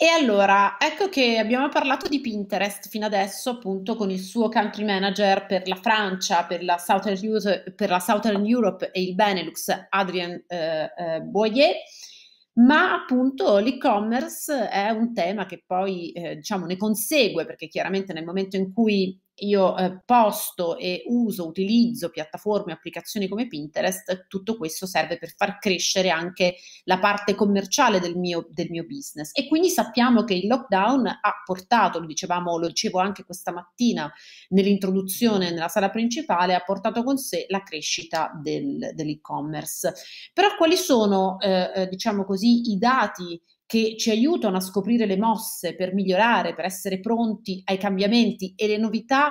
E allora, ecco che abbiamo parlato di Pinterest fino adesso, appunto, con il suo country manager per la Francia, per la Southern, Europe, per la Southern Europe e il Benelux, Adrien eh, eh, Boyer. Ma appunto l'e-commerce è un tema che poi eh, diciamo ne consegue, perché chiaramente nel momento in cui io eh, posto e uso, utilizzo piattaforme, applicazioni come Pinterest, tutto questo serve per far crescere anche la parte commerciale del mio, del mio business. E quindi sappiamo che il lockdown ha portato, lo dicevamo, lo dicevo anche questa mattina nell'introduzione nella sala principale, ha portato con sé la crescita del, dell'e-commerce. Però quali sono, eh, eh diciamo così, i dati che ci aiutano a scoprire le mosse per migliorare, per essere pronti ai cambiamenti e le novità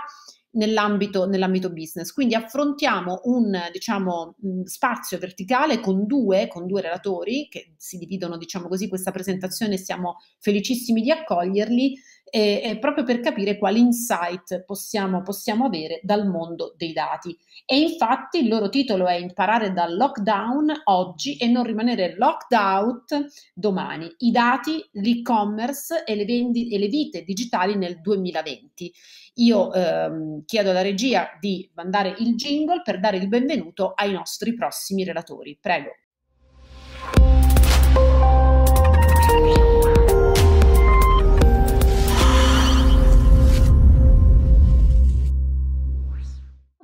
Nell'ambito, nell'ambito, business. Quindi affrontiamo un diciamo, mm, spazio verticale con due, con due relatori che si dividono diciamo così, questa presentazione, siamo felicissimi di accoglierli eh, eh, proprio per capire quali insight possiamo, possiamo avere dal mondo dei dati. E infatti il loro titolo è Imparare dal lockdown oggi e non rimanere locked out domani. I dati, l'e-commerce e le, vendi- e le vite digitali nel 2020. Io ehm, chiedo alla regia di mandare il jingle per dare il benvenuto ai nostri prossimi relatori. Prego.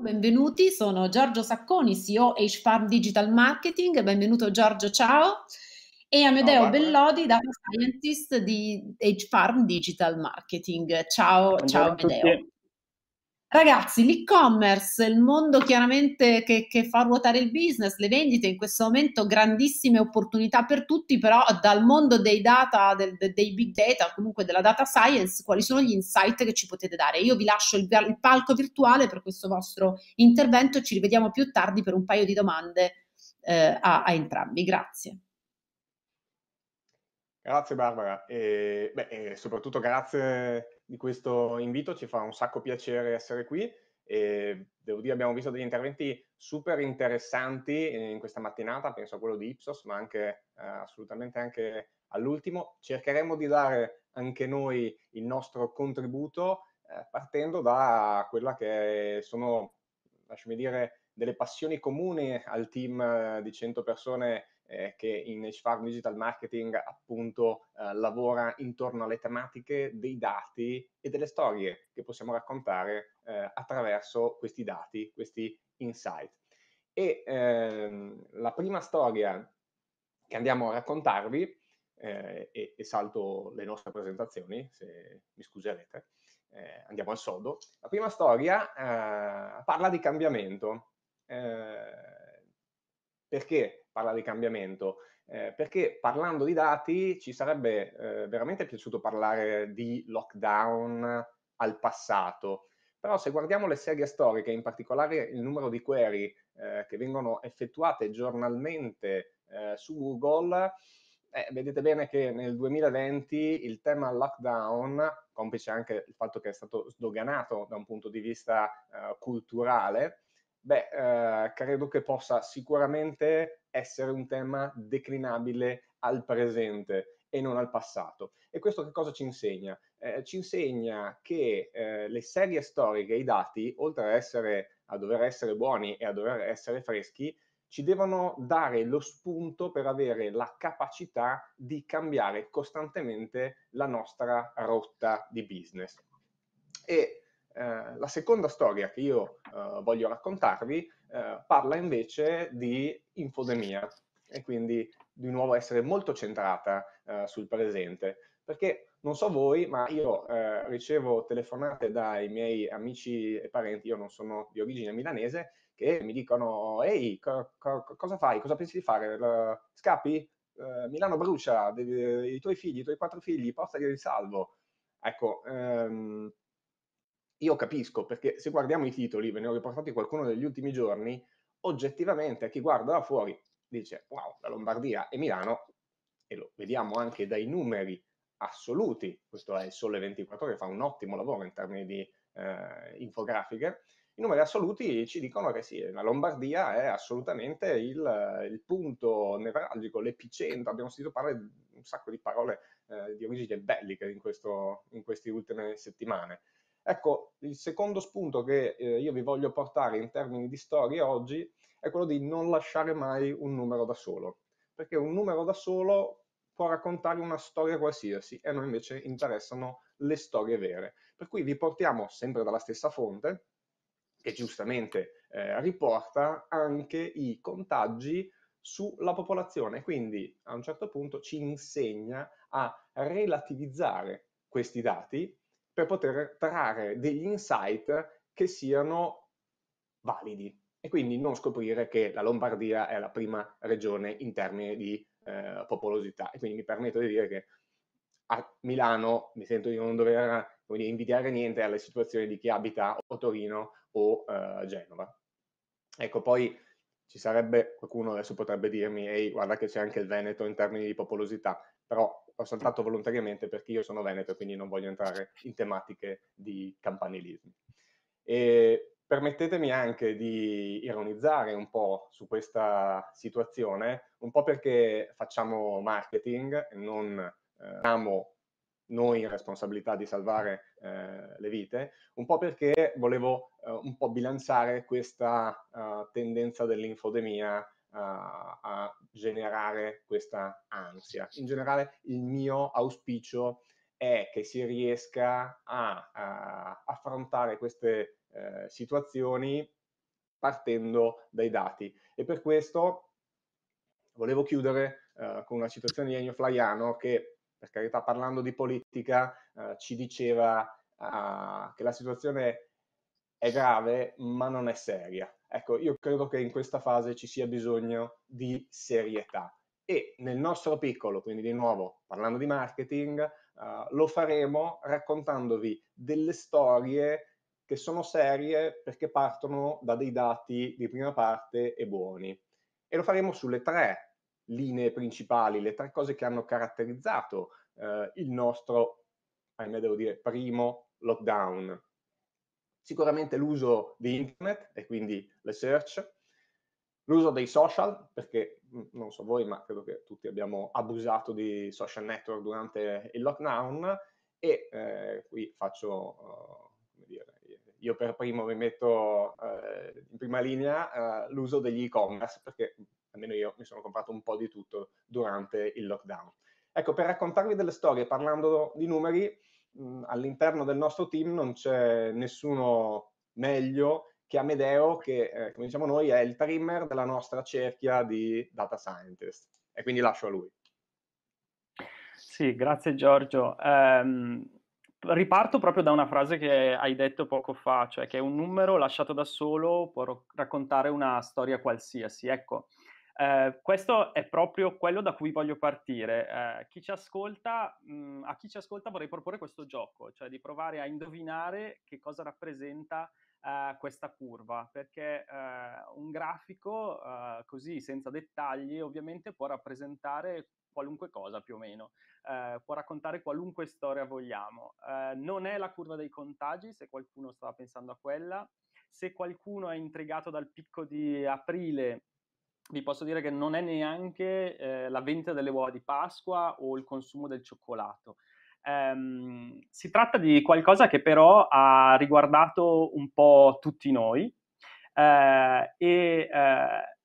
benvenuti, sono Giorgio Sacconi, CEO Farm Digital Marketing, benvenuto Giorgio, ciao, e Amedeo Bellodi, data scientist di Farm Digital Marketing. Ciao, ciao Amedeo. Ragazzi, l'e-commerce, il mondo chiaramente che, che, fa ruotare il business, le vendite in questo momento grandissime opportunità per tutti, però dal mondo dei data, del, dei big data, comunque della data science, quali sono gli insight che ci potete dare? Io vi lascio il, il palco virtuale per questo vostro intervento, ci rivediamo più tardi per un paio di domande eh, a, a entrambi. Grazie. Grazie Barbara e, beh, soprattutto grazie di questo invito, ci fa un sacco piacere essere qui e devo dire abbiamo visto degli interventi super interessanti in questa mattinata, penso a quello di Ipsos ma anche eh, assolutamente anche all'ultimo. Cercheremo di dare anche noi il nostro contributo eh, partendo da quella che sono, lasciami dire, delle passioni comuni al team di 100 persone eh, che in Farm Digital Marketing appunto eh, lavora intorno alle tematiche dei dati e delle storie che possiamo raccontare eh, attraverso questi dati, questi insight. E ehm, la prima storia che andiamo a raccontarvi, eh, e, e, salto le nostre presentazioni, se mi scuserete, eh, andiamo al sodo. La prima storia eh, parla di cambiamento. perché? parla di cambiamento, eh, perché parlando di dati ci sarebbe eh, veramente piaciuto parlare di lockdown al passato, però se guardiamo le serie storiche, in particolare il numero di query eh, che vengono effettuate giornalmente eh, su Google, eh, vedete bene che nel 2020 il tema lockdown, complice anche il fatto che è stato sdoganato da un punto di vista eh, culturale, Beh, eh, credo che possa sicuramente essere un tema declinabile al presente e non al passato. E questo che cosa ci insegna? Eh, ci insegna che eh, le serie storiche, i dati, oltre a, essere, a dover essere buoni e a dover essere freschi, ci devono dare lo spunto per avere la capacità di cambiare costantemente la nostra rotta di business. E eh, la seconda storia che io eh, voglio raccontarvi eh, parla invece di infodemia e quindi di nuovo essere molto centrata eh, sul presente, perché non so voi, ma io eh, ricevo telefonate dai miei amici e parenti, io non sono di origine milanese, che mi dicono, ehi, co- co- cosa fai? Cosa pensi di fare? L- scappi? Milano brucia, i tuoi figli, i tuoi quattro figli, portali in salvo. Ecco, ehm, io capisco, perché se guardiamo i titoli, ve ne ho riportati qualcuno negli ultimi giorni, oggettivamente chi guarda da fuori dice wow, la Lombardia e Milano, e lo vediamo anche dai numeri assoluti, questo è il Sole 24 che fa un ottimo lavoro in termini di eh, infografiche, i numeri assoluti ci dicono che sì, la Lombardia è assolutamente il, il punto nevralgico, l'epicentro, abbiamo sentito parlare un sacco di parole eh, di origine belliche in, questo, in queste ultime settimane. Ecco, il secondo spunto che eh, io vi voglio portare in termini di storia oggi è quello di non lasciare mai un numero da solo, perché un numero da solo può raccontare una storia qualsiasi e a noi invece interessano le storie vere. Per cui vi portiamo sempre dalla stessa fonte, che giustamente eh, riporta anche i contagi sulla popolazione, quindi a un certo punto ci insegna a relativizzare questi dati per poter trarre degli insight che siano validi e quindi non scoprire che la Lombardia è la prima regione in termini di eh, popolosità. E quindi mi permetto di dire che a Milano mi sento di non dover quindi, invidiare niente alle situazioni di chi abita o Torino o eh, Genova. Ecco, poi ci sarebbe qualcuno adesso potrebbe dirmi, ehi, guarda che c'è anche il Veneto in termini di popolosità, però ho saltato volontariamente perché io sono veneto, e quindi non voglio entrare in tematiche di campanilismo. E permettetemi anche di ironizzare un po' su questa situazione, un po' perché facciamo marketing, non eh, amo noi responsabilità di salvare eh, le vite, un po' perché volevo eh, un po' bilanciare questa uh, tendenza dell'infodemia eh, a generare questa ansia. In generale il mio auspicio è che si riesca a, a affrontare queste eh, situazioni partendo dai dati e per questo volevo chiudere eh, con una citazione di Ennio Flaiano che per carità parlando di politica eh, ci diceva ah, che la situazione è grave ma non è seria. Ecco, io credo che in questa fase ci sia bisogno di serietà e nel nostro piccolo, quindi di nuovo parlando di marketing, uh, lo faremo raccontandovi delle storie che sono serie perché partono da dei dati di prima parte e buoni. E lo faremo sulle tre linee principali, le tre cose che hanno caratterizzato uh, il nostro, ahimè devo dire, primo lockdown, Sicuramente l'uso di internet e quindi le search, l'uso dei social, perché non so voi, ma credo che tutti abbiamo abusato di social network durante il lockdown e eh, qui faccio, uh, come dire, io per primo mi metto eh, in prima linea eh, l'uso degli e-commerce, perché almeno io mi sono comprato un po' di tutto durante il lockdown. Ecco, per raccontarvi delle storie, parlando di numeri, Mhmm, all'interno del nostro team non c'è nessuno meglio che Amedeo, che eh, come diciamo noi è il trimmer della nostra cerchia di data scientist. E quindi lascio a lui. Sì, grazie Giorgio. Um, riparto proprio da una frase che hai detto poco fa, cioè che un numero lasciato da solo può raccontare una storia qualsiasi. Ecco, Ehm, questo è proprio quello da cui voglio partire. Eh, chi ascolta, mh, mhmm, a chi ci ascolta vorrei proporre questo gioco, cioè di provare a indovinare che cosa rappresenta eh, questa curva, perché ehm, un grafico ehm, così senza dettagli ovviamente può rappresentare qualunque cosa più o meno, può raccontare qualunque storia vogliamo. non è la curva dei contagi, se qualcuno stava pensando a quella, se qualcuno è intrigato dal picco di aprile vi posso dire che non è neanche eh, la vendita delle uova di Pasqua o il consumo del cioccolato. Um, si tratta di qualcosa che però ha riguardato un po' tutti noi eh, e eh,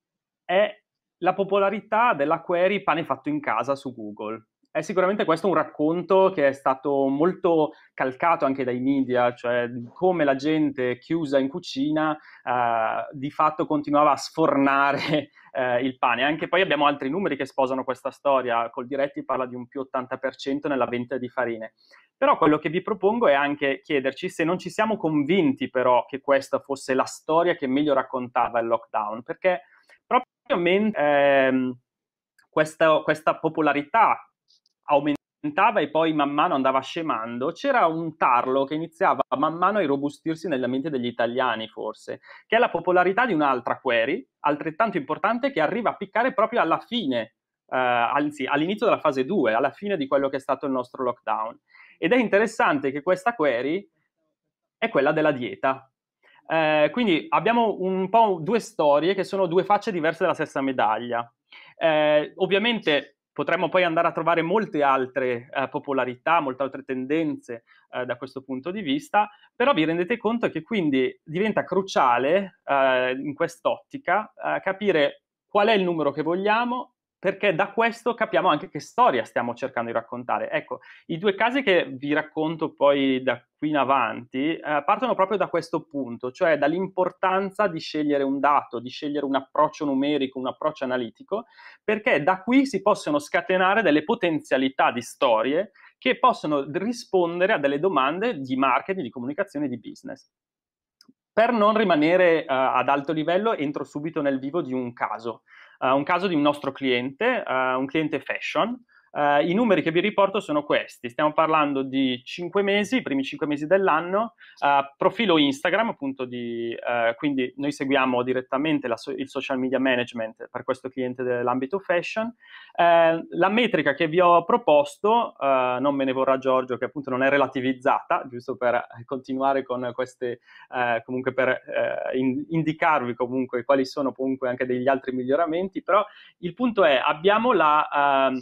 è la popolarità della query pane fatto in casa su Google è sicuramente questo un racconto che è stato molto calcato anche dai media, cioè come la gente chiusa in cucina eh, di fatto continuava a sfornare eh, il pane. Anche poi abbiamo altri numeri che sposano questa storia, col diretti parla di un più 80% nella vendita di farine. Però quello che vi propongo è anche chiederci se non ci siamo convinti però che questa fosse la storia che meglio raccontava il lockdown, perché proprio mentre... Ehm, questa, questa, popolarità aumentava e poi man mano andava scemando, c'era un tarlo che iniziava man mano a irrobustirsi nella mente degli italiani, forse, che è la popolarità di un'altra query, altrettanto importante, che arriva a piccare proprio alla fine, eh, anzi all'inizio della fase 2, alla fine di quello che è stato il nostro lockdown. Ed è interessante che questa query è quella della dieta. Eh, quindi abbiamo un po' due storie che sono due facce diverse della stessa medaglia. Eh, ovviamente Potremmo poi andare a trovare molte altre eh, popolarità, molte altre tendenze eh, da questo punto di vista, però vi rendete conto che quindi diventa cruciale eh, in quest'ottica eh, capire qual è il numero che vogliamo perché da questo capiamo anche che storia stiamo cercando di raccontare. Ecco, i due casi che vi racconto poi da qui in avanti eh, partono proprio da questo punto, cioè dall'importanza di scegliere un dato, di scegliere un approccio numerico, un approccio analitico, perché da qui si possono scatenare delle potenzialità di storie che possono rispondere a delle domande di marketing, di comunicazione, di business. Per non rimanere eh, ad alto livello, entro subito nel vivo di un caso. Eh, un caso di un nostro cliente, eh, un cliente fashion, Uh, I numeri che vi riporto sono questi, stiamo parlando di 5 mesi, i primi 5 mesi dell'anno, uh, profilo Instagram, appunto, di, uh, quindi noi seguiamo direttamente so- il social media management per questo cliente dell'ambito fashion. la metrica che vi ho proposto, non me ne vorrà Giorgio, che appunto non è relativizzata, giusto per continuare con queste, comunque per in- indicarvi comunque quali sono comunque anche degli altri miglioramenti, però il punto è abbiamo la ehm,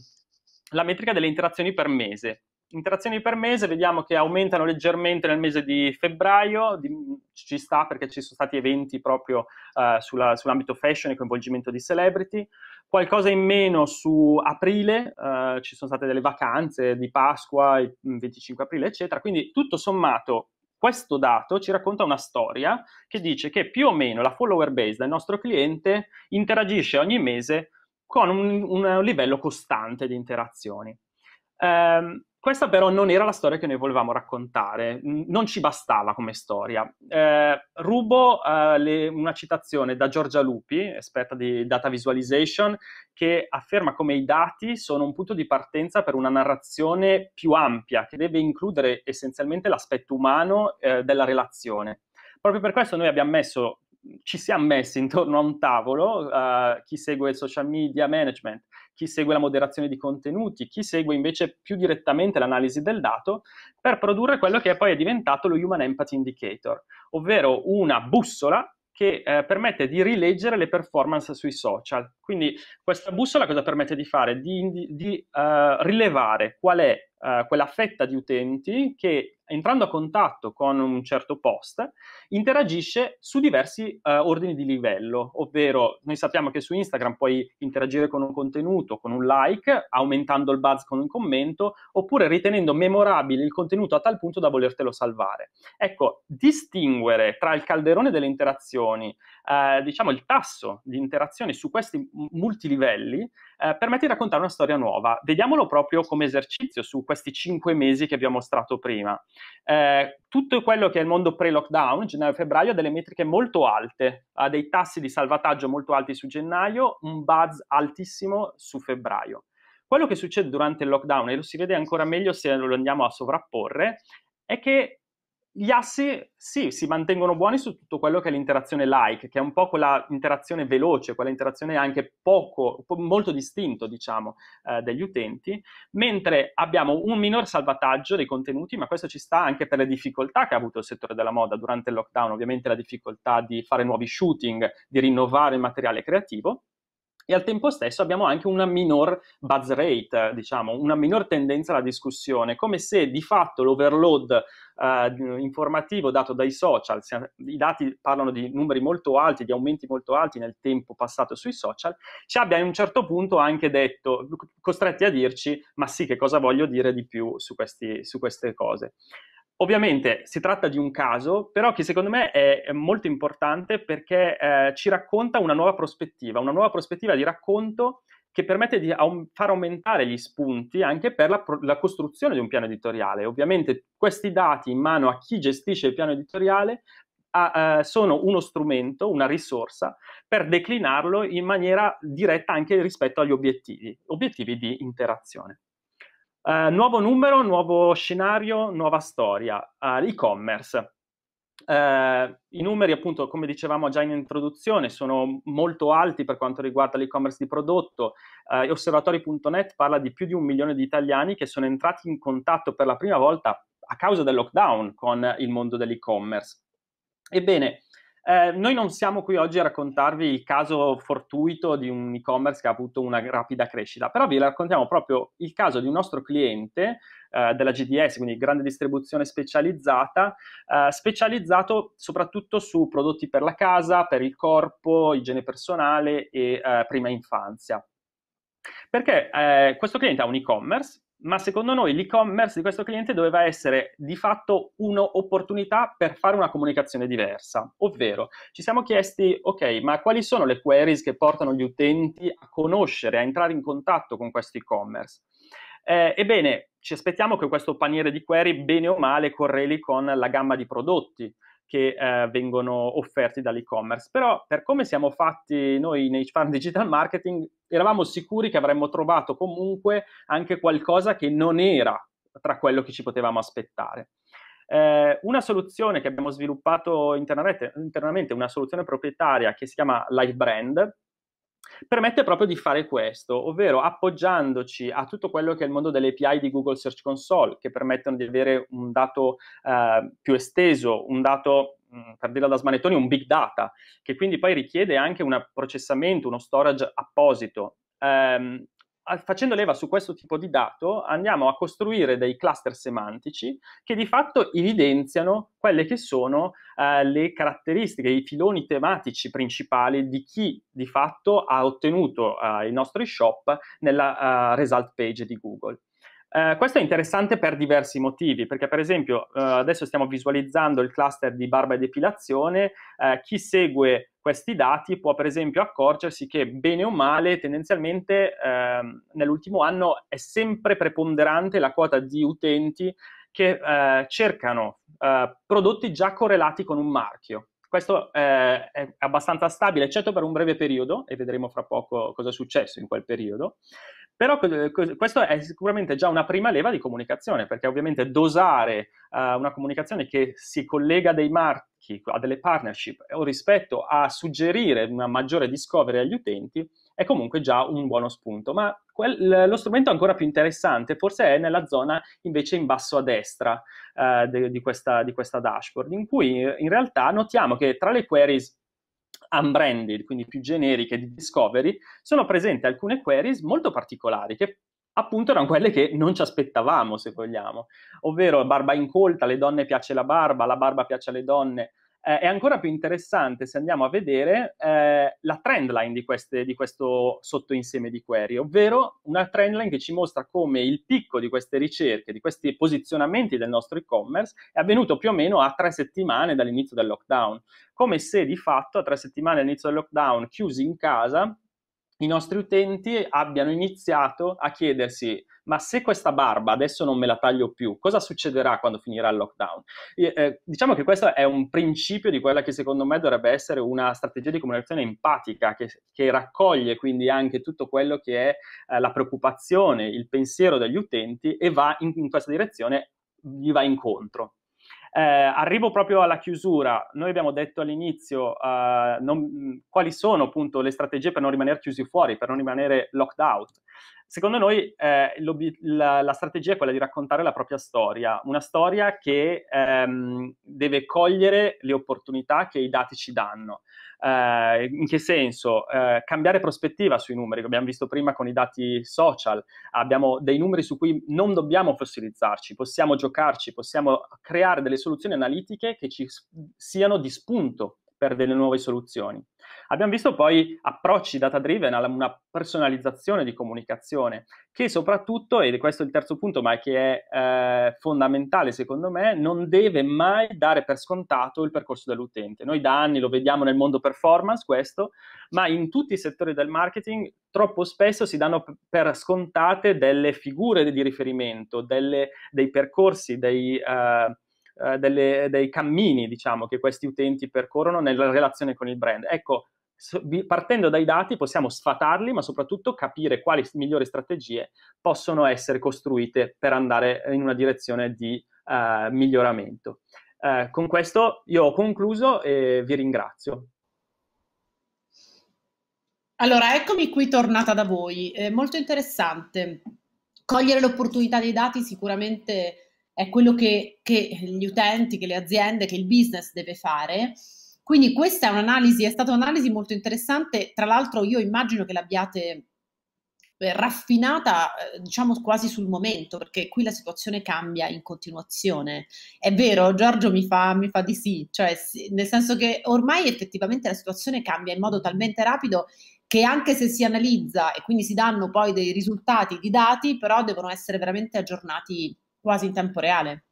la metrica delle interazioni per mese. Interazioni per mese vediamo che aumentano leggermente nel mese di febbraio, di, ci sta perché ci sono stati eventi proprio eh, sulla, sull'ambito fashion e coinvolgimento di celebrity, qualcosa in meno su aprile, eh, ci sono state delle vacanze di Pasqua, il 25 mm, aprile eccetera, quindi tutto sommato questo dato ci racconta una storia che dice che più o meno la follower base del nostro cliente interagisce ogni mese con un, un livello costante di interazioni. Eh, questa però non era la storia che noi volevamo raccontare, non ci bastava come storia. Eh, rubo eh, le, una citazione da Giorgia Lupi, esperta di data visualization, che afferma come i dati sono un punto di partenza per una narrazione più ampia, che deve includere essenzialmente l'aspetto umano eh, della relazione. Proprio per questo noi abbiamo messo ci siamo messi intorno a un tavolo, uh, chi segue il social media management, chi segue la moderazione di contenuti, chi segue invece più direttamente l'analisi del dato, per produrre quello che poi è diventato lo Human Empathy Indicator, ovvero una bussola che eh, permette di rileggere le performance sui social. Quindi questa bussola cosa permette di fare? Di, di uh, rilevare qual è uh, quella fetta di utenti che entrando a contatto con un certo post interagisce su diversi uh, ordini di livello, ovvero noi sappiamo che su Instagram puoi interagire con un contenuto, con un like, aumentando il buzz con un commento, oppure ritenendo memorabile il contenuto a tal punto da volertelo salvare. Ecco, distinguere tra il calderone delle interazioni, eh, diciamo il tasso di interazioni su questi multilivelli, eh, permette di raccontare una storia nuova. Vediamolo proprio come esercizio su questi cinque mesi che vi ho mostrato prima. Eh, tutto quello che è il mondo pre-lockdown, gennaio-febbraio, ha delle metriche molto alte, ha dei tassi di salvataggio molto alti su gennaio, un buzz altissimo su febbraio. Quello che succede durante il lockdown, e lo si vede ancora meglio se lo andiamo a sovrapporre, è che gli assi sì, si mantengono buoni su tutto quello che è l'interazione like, che è un po' quella interazione veloce, quella interazione anche poco, molto distinto, diciamo, eh, degli utenti, mentre abbiamo un minor salvataggio dei contenuti, ma questo ci sta anche per le difficoltà che ha avuto il settore della moda durante il lockdown, ovviamente la difficoltà di fare nuovi shooting, di rinnovare il materiale creativo, e al tempo stesso abbiamo anche una minor buzz rate, diciamo, una minor tendenza alla discussione, come se di fatto l'overload eh, informativo dato dai social, i dati parlano di numeri molto alti, di aumenti molto alti nel tempo passato sui social, ci abbia a un certo punto anche detto, costretti a dirci, ma sì, che cosa voglio dire di più su, questi, su queste cose. Ovviamente si tratta di un caso, però che secondo me è molto importante perché eh, ci racconta una nuova prospettiva, una nuova prospettiva di racconto che permette di aum- far aumentare gli spunti anche per la, pro- la, costruzione di un piano editoriale. Ovviamente questi dati in mano a chi gestisce il piano editoriale a, eh, sono uno strumento, una risorsa per declinarlo in maniera diretta anche rispetto agli obiettivi, obiettivi di interazione. Uh, nuovo numero, nuovo scenario, nuova storia, uh, eh, e-commerce. Uh, eh, I numeri, appunto, come dicevamo già in introduzione, sono molto alti per quanto riguarda l'e-commerce di prodotto. Uh, osservatori.net parla di più di un milione di italiani che sono entrati in contatto per la prima volta a causa del lockdown con il mondo dell'e-commerce. Ebbene, eh, noi non siamo qui oggi a raccontarvi il caso fortuito di un e-commerce che ha avuto una rapida crescita, però vi raccontiamo proprio il caso di un nostro cliente eh, della GDS, quindi grande distribuzione specializzata, eh, specializzato soprattutto su prodotti per la casa, per il corpo, igiene personale e eh, prima infanzia. Perché eh, questo cliente ha un e-commerce ma secondo noi l'e-commerce di questo cliente doveva essere di fatto un'opportunità per fare una comunicazione diversa, ovvero ci siamo chiesti, ok, ma quali sono le queries che portano gli utenti a conoscere, a entrare in contatto con questo e-commerce? Eh, ebbene, ci aspettiamo che questo paniere di query, bene o male, correli con la gamma di prodotti, che eh, vengono offerti dall'e-commerce. Però per come siamo fatti noi in HFarm Digital Marketing, eravamo sicuri che avremmo trovato comunque anche qualcosa che non era tra quello che ci potevamo aspettare. Eh, una soluzione che abbiamo sviluppato internamente, internamente, una soluzione proprietaria che si chiama Live Brand, permette proprio di fare questo, ovvero appoggiandoci a tutto quello che è il mondo delle API di Google Search Console, che permettono di avere un dato eh, più esteso, un dato mm, per dirla da smanettoni, un big data, che quindi poi richiede anche un processamento, uno storage apposito. Eh, facendo leva su questo tipo di dato, andiamo a costruire dei cluster semantici che di fatto evidenziano quelle che sono eh, le caratteristiche, i filoni tematici principali di chi di fatto ha ottenuto eh, i nostri shop nella eh, result page di Google. Uh, questo è interessante per diversi motivi, perché per esempio uh, adesso stiamo visualizzando il cluster di barba e depilazione, uh, chi segue questi dati può per esempio accorgersi che bene o male tendenzialmente eh, nell'ultimo anno è sempre preponderante la quota di utenti che eh, cercano eh, prodotti già correlati con un marchio. Questo eh, è abbastanza stabile, eccetto per un breve periodo, e vedremo fra poco cosa è successo in quel periodo. Però questo è sicuramente già una prima leva di comunicazione, perché ovviamente dosare eh, una comunicazione che si collega dei, mar- ricchi, a delle partnership o rispetto a suggerire una maggiore discovery agli utenti, è comunque già un buono spunto. Ma quel, lo strumento ancora più interessante forse è nella zona invece in basso a destra eh, de, di, questa, di, questa, dashboard, in cui eh, in realtà notiamo che tra le queries unbranded, quindi più generiche di discovery, sono presenti alcune queries molto particolari che appunto erano quelle che non ci aspettavamo, se vogliamo, ovvero barba incolta, alle donne piace la barba, la barba piace alle donne. Eh, è ancora più interessante se andiamo a vedere eh, la trendline di, di questo sottoinsieme di query, ovvero una trendline che ci mostra come il picco di queste ricerche, di questi posizionamenti del nostro e-commerce è avvenuto più o meno a tre settimane dall'inizio del lockdown, come se di fatto a tre settimane dall'inizio del lockdown, chiusi in casa, i nostri utenti abbiano iniziato a chiedersi ma se questa barba adesso non me la taglio più, cosa succederà quando finirà il lockdown? Eh, diciamo che questo è un principio di quella che secondo me dovrebbe essere una strategia di comunicazione empatica che, che raccoglie quindi anche tutto quello che è eh, la preoccupazione, il pensiero degli utenti e va in, in questa direzione, gli va incontro. Eh, arrivo proprio alla chiusura. Noi abbiamo detto all'inizio eh, non, quali sono appunto le strategie per non rimanere chiusi fuori, per non rimanere locked out. Secondo noi eh, la, la, strategia è quella di raccontare la propria storia, una storia che ehm, deve cogliere le opportunità che i dati ci danno. Eh, in che senso? Eh, cambiare prospettiva sui numeri, che abbiamo visto prima con i dati social, abbiamo dei numeri su cui non dobbiamo fossilizzarci, possiamo giocarci, possiamo creare delle soluzioni analitiche che ci siano di spunto per delle nuove soluzioni. Abbiamo visto poi approcci data driven alla una personalizzazione di comunicazione che soprattutto, ed è il terzo punto, ma che è eh, fondamentale secondo me, non deve mai dare per scontato il percorso dell'utente. Noi da anni lo vediamo nel mondo performance questo, ma in tutti i settori del marketing troppo spesso si danno per scontate delle figure di riferimento, delle, dei percorsi, dei... Eh, eh, delle, dei cammini, diciamo, che questi utenti percorrono nella relazione con il brand. Ecco, partendo dai dati possiamo sfatarli, ma soprattutto capire quali migliori strategie possono essere costruite per andare eh, in una direzione di eh, miglioramento. Eh, con questo io ho concluso e vi ringrazio. Allora, eccomi qui tornata da voi. È molto interessante. Cogliere l'opportunità dei dati sicuramente è quello che, che gli utenti, che le aziende, che il business deve fare. Quindi questa è un'analisi, è stata un'analisi molto interessante, tra l'altro io immagino che l'abbiate eh, raffinata eh, diciamo quasi sul momento perché qui la situazione cambia in continuazione è vero Giorgio mi fa, mi fa di sì cioè sì, nel senso che ormai effettivamente la situazione cambia in modo talmente rapido che anche se si analizza e quindi si danno poi dei risultati di dati però devono essere veramente aggiornati quasi in tempo reale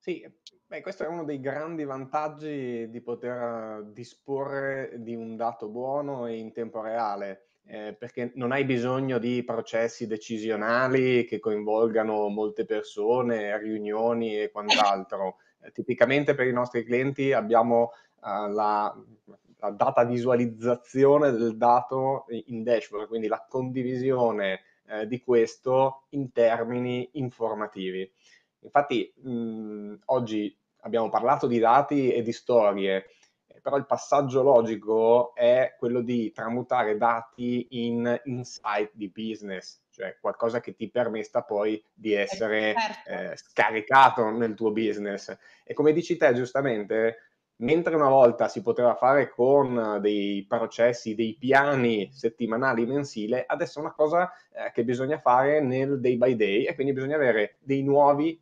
sì Beh, questo è uno dei grandi vantaggi di poter eh, disporre di un dato buono e in tempo reale, eh, perché non hai bisogno di processi decisionali che coinvolgano molte persone, riunioni e quant'altro. Eh, tipicamente per i nostri clienti abbiamo eh, la, la data visualizzazione del dato in dashboard, quindi la condivisione eh, di questo in termini informativi. Infatti mh, mm, oggi abbiamo parlato di dati e di storie, eh, però il passaggio logico è quello di tramutare dati in insight di business, cioè qualcosa che ti permetta poi di eh, essere certo. eh, scaricato nel tuo business. E come dici te giustamente, mentre una volta si poteva fare con dei processi, dei piani settimanali, mensile, adesso è una cosa eh, che bisogna fare nel day by day e quindi bisogna avere dei nuovi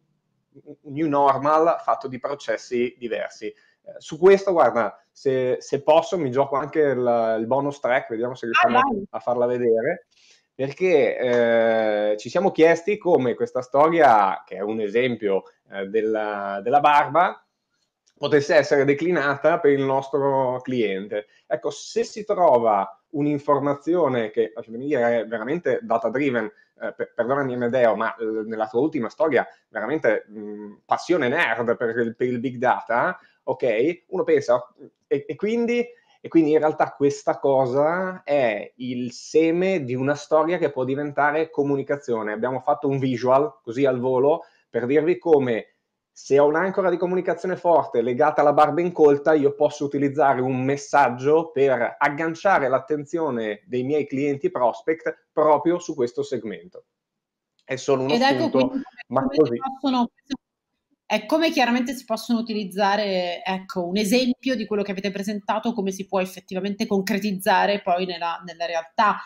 new normal fatto di processi diversi. Eh, su questo, guarda, se, se, posso mi gioco anche il, il bonus track, vediamo se ah, riusciamo ah, a farla vedere, perché eh, ci siamo chiesti come questa storia, che è un esempio eh, della, della barba, potesse essere declinata per il nostro cliente. Ecco, se si trova un'informazione che, lasciatemi dire, è veramente data driven, eh, per, perdonami Amedeo, ma eh, nella tua ultima storia, veramente mh, passione nerd per il, per il, big data, ok? Uno pensa, mm, e, e, quindi, e, quindi, in realtà questa cosa è il seme di una storia che può diventare comunicazione. Abbiamo fatto un visual, così al volo, per dirvi come se ho un'ancora di comunicazione forte legata alla barba incolta, io posso utilizzare un messaggio per agganciare l'attenzione dei miei clienti prospect proprio su questo segmento. È solo uno Ed ecco spunto, ecco quindi, ma così. Possono, è come chiaramente si possono utilizzare, ecco, un esempio di quello che avete presentato, come si può effettivamente concretizzare poi nella, nella realtà.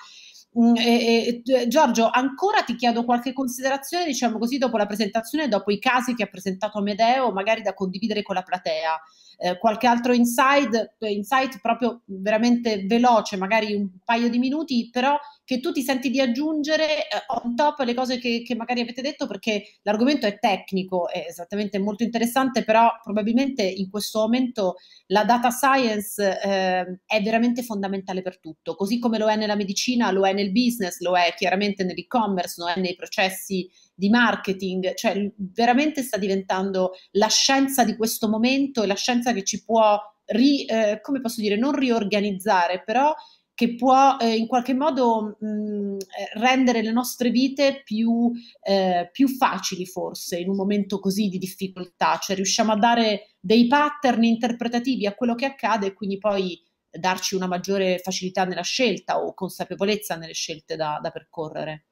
Mm, e, e, eh, Giorgio, ancora ti chiedo qualche considerazione, diciamo così, dopo la presentazione, dopo i casi che ha presentato Amedeo, magari da condividere con la platea. Eh, qualche altro insight, eh, insight proprio veramente veloce, magari un paio di minuti, però che tu ti senti di aggiungere eh, on top le cose che, che, magari avete detto perché l'argomento è tecnico, è esattamente molto interessante, però probabilmente in questo momento la data science eh, è veramente fondamentale per tutto, così come lo è nella medicina, lo è nel business, lo è chiaramente nell'e-commerce, lo è nei processi di marketing, cioè veramente sta diventando la scienza di questo momento e la scienza che ci può, ri, eh, come posso dire, non riorganizzare, però che può eh, in qualche modo mh, mm, eh, rendere le nostre vite più, eh, più, facili forse in un momento così di difficoltà, cioè riusciamo a dare dei pattern interpretativi a quello che accade e quindi poi darci una maggiore facilità nella scelta o consapevolezza nelle scelte da, da percorrere.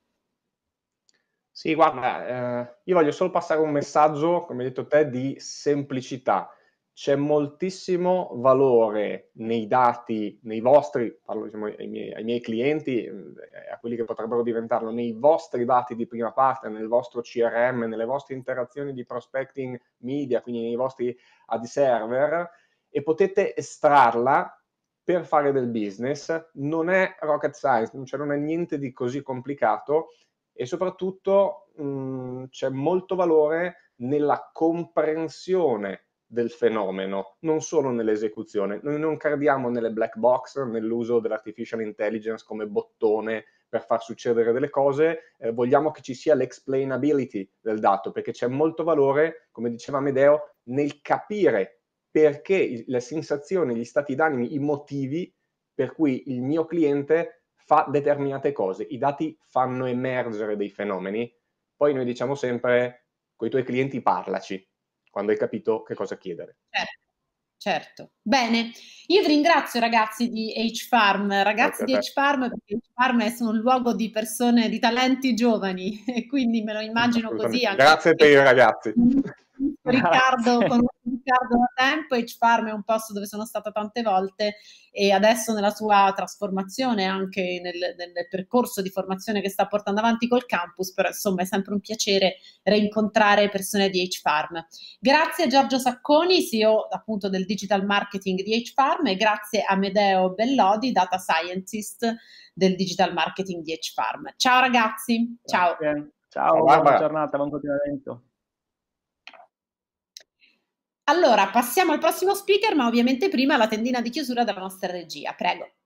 Sì, guarda, eh, io voglio solo passare un messaggio, come hai detto te, di semplicità. C'è moltissimo valore nei dati, nei vostri, parlo diciamo, ai, miei, ai miei clienti, eh, a quelli che potrebbero diventarlo, nei vostri dati di prima parte, nel vostro CRM, nelle vostre interazioni di prospecting media, quindi nei vostri ad server, e potete estrarla per fare del business. Non è rocket science, cioè non è niente di così complicato e soprattutto mh, mm, c'è molto valore nella comprensione del fenomeno, non solo nell'esecuzione. Noi non crediamo nelle black box, nell'uso dell'artificial intelligence come bottone per far succedere delle cose, eh, vogliamo che ci sia l'explainability del dato, perché c'è molto valore, come diceva Amedeo, nel capire perché le sensazioni, gli stati d'animo, i motivi per cui il mio cliente fa determinate cose, i dati fanno emergere dei fenomeni, poi noi diciamo sempre con i tuoi clienti parlaci quando hai capito che cosa chiedere. Certo. Certo, bene. Io vi ringrazio ragazzi di H-Farm, ragazzi di H-Farm perché H-Farm è un luogo di persone, di talenti giovani e quindi me lo immagino così. Anche Grazie a te ragazzi. Riccardo, conosco Riccardo da tempo H Farm è un posto dove sono stata tante volte e adesso nella sua trasformazione anche nel, nel percorso di formazione che sta portando avanti col campus, però insomma è sempre un piacere reincontrare persone di H-Farm. Grazie a Giorgio Sacconi, CEO appunto del digital marketing di H-Farm e grazie a Medeo Bellodi, data scientist del digital marketing di H-Farm. Ciao ragazzi, ciao. Grazie. ciao buona giornata, buon continuamento. Allora, passiamo al prossimo speaker, ma ovviamente prima la tendina di chiusura della nostra regia. Prego.